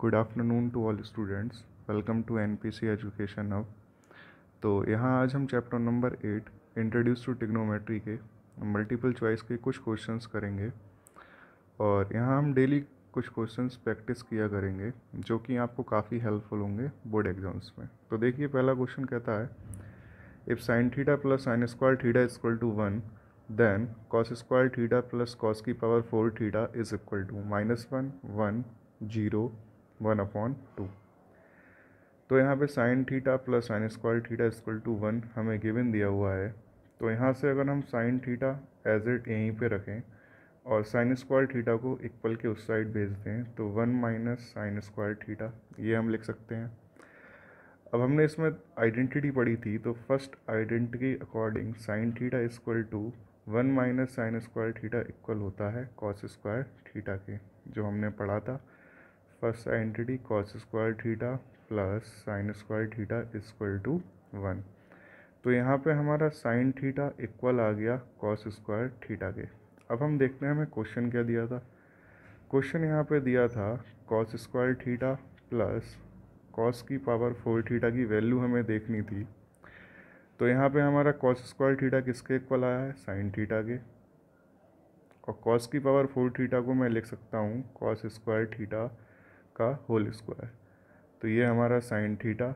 good afternoon to all students welcome to N P C education अब तो यहाँ आज हम chapter number eight introduce to trigonometry के मल्टीपल चॉइस के कुछ क्वेश्चंस करेंगे और यहाँ हम डेली कुछ क्वेश्चंस प्रैक्टिस किया करेंगे जो कि आपको काफ़ी हेल्पफुल होंगे बोर्ड एग्जाम्स में तो देखिए पहला क्वेश्चन कहता है if sine theta plus sine square theta equal to one then cos square theta plus cos की power four theta is equal to minus one one zero one upon two तो यहाँ पे sine theta plus sine square theta equal to one हमें given दिया हुआ है तो यहाँ से अगर हम साइन थीटा एज इट यहीं पे रखें और साइन स्क्वायर थीटा को इक्वल के उस साइड भेज दें तो one minus sine square theta ये हम लिख सकते हैं अब हमने इसमें आइडेंटिटी पढ़ी थी तो first identity according sine theta equal to one minus sine square theta equal होता है कॉस स्क्वायर थीटा के जो हमने पढ़ा था first identity cos square theta plus sine square theta equal to one तो यहाँ पे हमारा साइन थीटा इक्वल आ गया कॉस स्क्वायर थीटा के अब हम देखते हैं हमें क्वेश्चन क्या दिया था क्वेश्चन यहाँ पे दिया था cos square theta plus cos की पावर फोर थीटा की वैल्यू हमें देखनी थी तो यहाँ पे हमारा कॉस स्क्वायर थीटा किसके इक्वल आया है साइन थीटा के और कॉस की पावर फोर थीटा को मैं लिख सकता हूँ कॉस स्क्वायर थीटा का होल स्क्वायर तो ये हमारा sine theta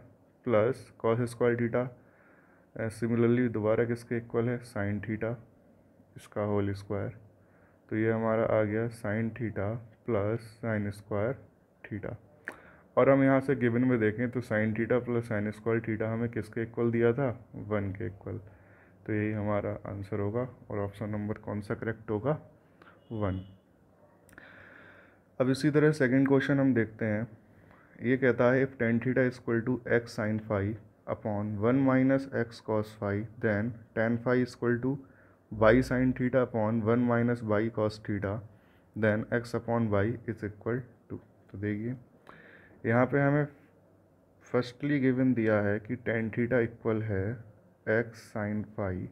plus cos square theta similarly दोबारा किसके इक्वल है साइन थीटा इसका होल स्क्वायर तो ये हमारा आ गया sine theta plus sine square theta और हम यहाँ से गिवन में देखें तो sine theta plus sine square theta हमें किसके इक्वल दिया था वन के इक्वल तो यही हमारा आंसर होगा और ऑप्शन नंबर कौन सा करेक्ट होगा वन अब इसी तरह सेकंड क्वेश्चन हम देखते हैं ये कहता है if tan theta is equal to x sine five upon one minus x cos five then tan five is equal to y sine theta upon one minus y cos theta then x upon y is equal to तो देखिए यहाँ पे हमें firstly given दिया है कि tan theta equal है x sine phi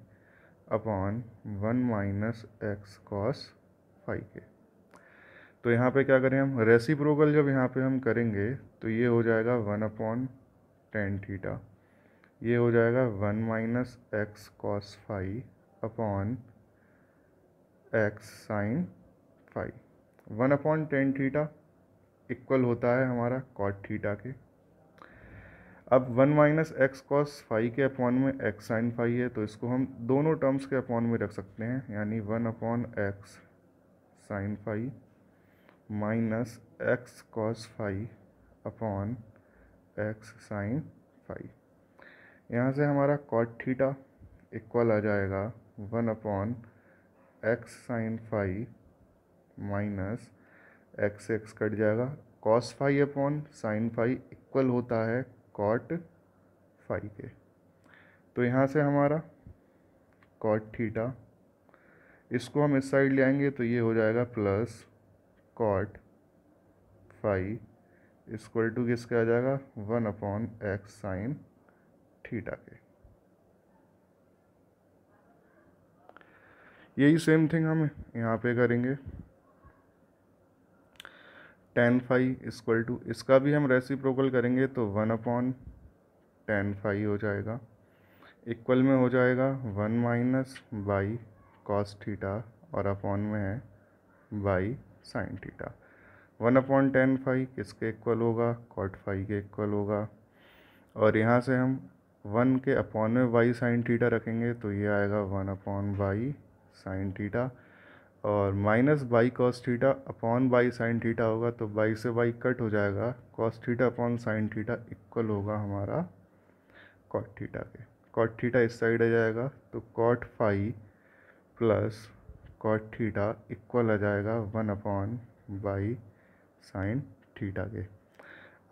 upon one minus x cos five के तो यहाँ पे क्या करें हम रेसिप्रोकल जब यहाँ पे हम करेंगे तो ये हो जाएगा वन अपॉन टेन थीटा ये हो जाएगा one minus x cos phi upon x sine phi one upon tan theta equal होता है हमारा कॉट थीटा के अब one minus x cos phi के अपॉन में एक्स साइन फाई है तो इसको हम दोनों टर्म्स के अपॉन में रख सकते हैं यानी one upon x sine phi minus x cos five upon x sine five यहाँ से हमारा कॉट थीटा इक्वल आ जाएगा one upon x sine five minus x x cut जाएगा cos five upon sine five equal होता है cot five के तो यहाँ से हमारा कॉट थीटा इसको हम इस साइड ले आएंगे तो ये हो जाएगा plus cot phi is equal to किसके आ जाएगा one upon x sine theta के यही सेम थिंग हम यहाँ पे करेंगे टेन फाइव इसक्वल टू इसका भी हम रेसिप्रोकल करेंगे तो वन अपॉन टेन फाइव हो जाएगा इक्वल में हो जाएगा one minus y cos theta और अपॉन में है y sine theta one upon tan five किसके इक्वल होगा कॉट फाइव के इक्वल होगा और यहाँ से हम वन के अपॉन में वाई साइन थीटा रखेंगे तो ये आएगा one upon y sine theta और minus y cos theta upon y sine theta होगा तो बाई से बाई कट हो जाएगा cos theta upon sine theta equal होगा हमारा कॉट थीटा के कॉट थीटा इस साइड आ जाएगा तो cot five plus cot theta equal आ जाएगा one upon y sine theta के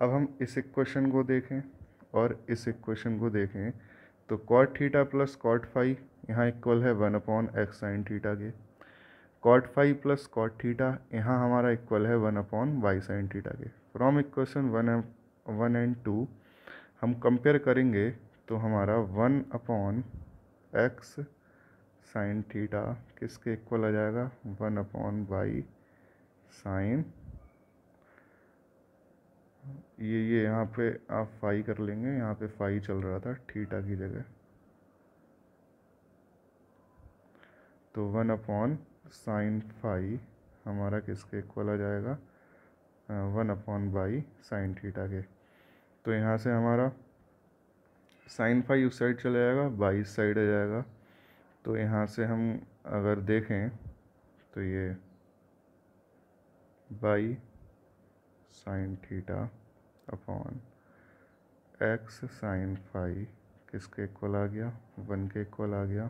अब हम इस इक्वेशन को देखें और इस इक्वेशन को देखें तो cot theta plus cot phi यहाँ इक्वल है one upon x sine theta के cot phi plus cot theta यहाँ हमारा इक्वल है one upon y sine theta के from equation one one and two हम कंपेयर करेंगे तो हमारा one upon x sine theta किसके इक्वल आ जाएगा वन अपॉन बाई साइन ये ये यहाँ पे आप फाई कर लेंगे यहाँ पे फाई चल रहा था थीटा की जगह तो वन अपॉन साइन फाई हमारा किसके इक्वल आ जाएगा one upon y sine theta के तो यहाँ से हमारा साइन फाई उस साइड चला जाएगा बाई साइड आ जाएगा तो यहाँ से हम अगर देखें तो ये y sine theta upon x sine phi किसके इक्वल आ गया वन के इक्वल आ गया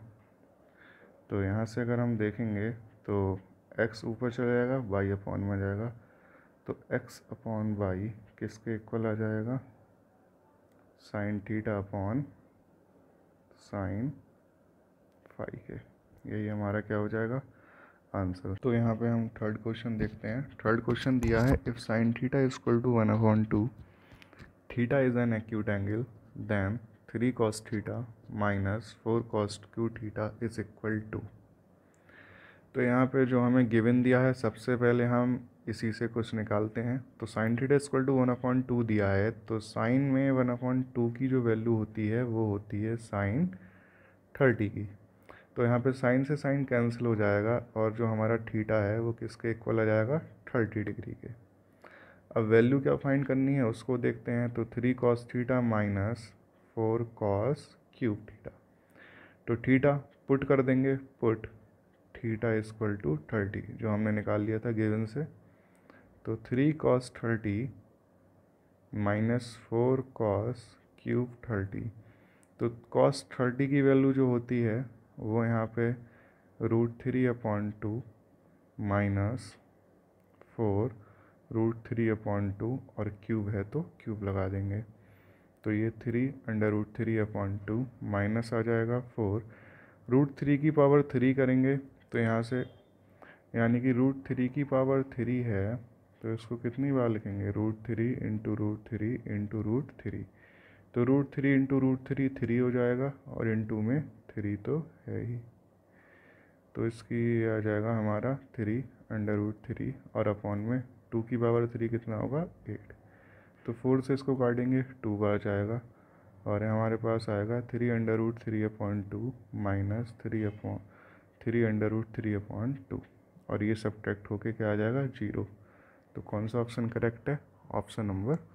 तो यहाँ से अगर हम देखेंगे तो एक्स ऊपर चला जाएगा बाई अपॉन में जाएगा तो एक्स अपॉन वाई किसके इक्वल आ जाएगा sine theta upon sine five है यही हमारा क्या हो जाएगा आंसर तो यहाँ पे हम थर्ड क्वेश्चन देखते हैं थर्ड क्वेश्चन दिया है if sine theta is equal to one upon two theta is an acute angle then three cos theta minus four cos cube theta is equal to तो यहाँ पे जो हमें गिवन दिया है सबसे पहले हम इसी से कुछ निकालते हैं तो sine theta equal to one upon two दिया है तो साइन में वन अपॉन टू की जो वैल्यू होती है वो होती है साइन थर्टी की तो यहाँ पे साइन से साइन कैंसिल हो जाएगा और जो हमारा थीटा है वो किसके इक्वल आ जाएगा थर्टी डिग्री के अब वैल्यू क्या फाइंड करनी है उसको देखते हैं तो three cos theta minus four cos cube theta तो थीटा पुट कर देंगे put theta is equal to thirty जो हमने निकाल लिया था गिवन से तो three cos thirty minus four cos cube thirty तो कॉस थर्टी की वैल्यू जो होती है वो यहाँ पे root three upon two minus four root three upon two और क्यूब है तो क्यूब लगा देंगे तो ये three under root three upon two minus आ जाएगा फोर रूट थ्री की पावर थ्री करेंगे तो यहाँ से यानी कि रूट थ्री की पावर थ्री है तो इसको कितनी बार लिखेंगे root three into root three into root three तो root three into root three three हो जाएगा और इंटू में थ्री तो है ही तो इसकी आ जाएगा हमारा थ्री अंडर रूट थ्री और अपॉन में टू की पावर थ्री कितना होगा एट तो फोर से इसको काटेंगे टू का आ जाएगा और हमारे पास आएगा three under root three upon two minus three upon three under root three upon two और ये सब्ट्रैक्ट होके क्या आ जाएगा जीरो तो कौन सा ऑप्शन करेक्ट है ऑप्शन नंबर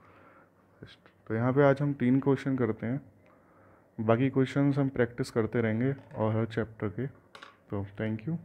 टेस्ट तो यहाँ पे आज हम तीन क्वेश्चन करते हैं बाकी क्वेश्चंस हम प्रैक्टिस करते रहेंगे और हर चैप्टर के तो थैंक यू